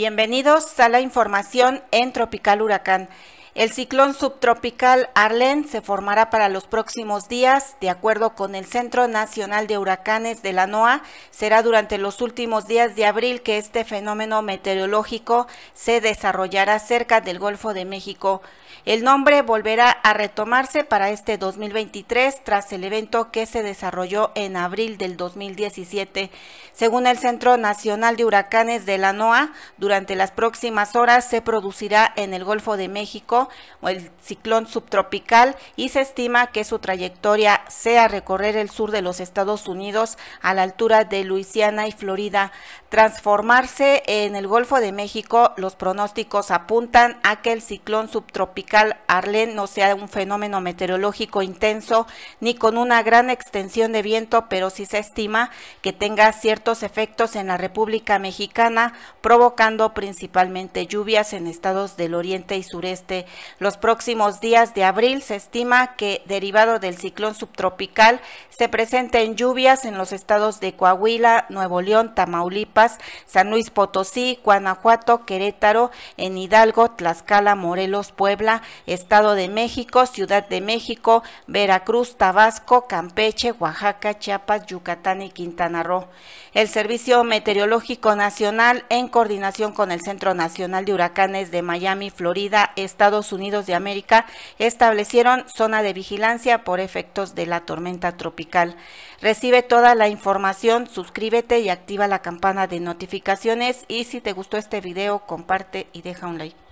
Bienvenidos a la información en Tropical Huracán. El ciclón subtropical Arlen se formará para los próximos días, de acuerdo con el Centro Nacional de Huracanes de la NOAA. Será durante los últimos días de abril que este fenómeno meteorológico se desarrollará cerca del Golfo de México. El nombre volverá a retomarse para este 2023 tras el evento que se desarrolló en abril del 2017. Según el Centro Nacional de Huracanes de la NOAA, durante las próximas horas se producirá en el Golfo de México el ciclón subtropical y se estima que su trayectoria sea recorrer el sur de los Estados Unidos a la altura de Luisiana y Florida. Transformarse en el Golfo de México, los pronósticos apuntan a que el ciclón subtropical Arlen no sea un fenómeno meteorológico intenso ni con una gran extensión de viento, pero sí se estima que tenga ciertos efectos en la República Mexicana, provocando principalmente lluvias en estados del oriente y sureste los próximos días de abril se estima que, derivado del ciclón subtropical, se presenten lluvias en los estados de Coahuila, Nuevo León, Tamaulipas, San Luis Potosí, Guanajuato, Querétaro, en Hidalgo, Tlaxcala, Morelos, Puebla, Estado de México, Ciudad de México, Veracruz, Tabasco, Campeche, Oaxaca, Chiapas, Yucatán y Quintana Roo. El Servicio Meteorológico Nacional, en coordinación con el Centro Nacional de Huracanes de Miami, Florida, Estados Estados Unidos de América establecieron zona de vigilancia por efectos de la tormenta tropical. Recibe toda la información, suscríbete y activa la campana de notificaciones y si te gustó este video comparte y deja un like.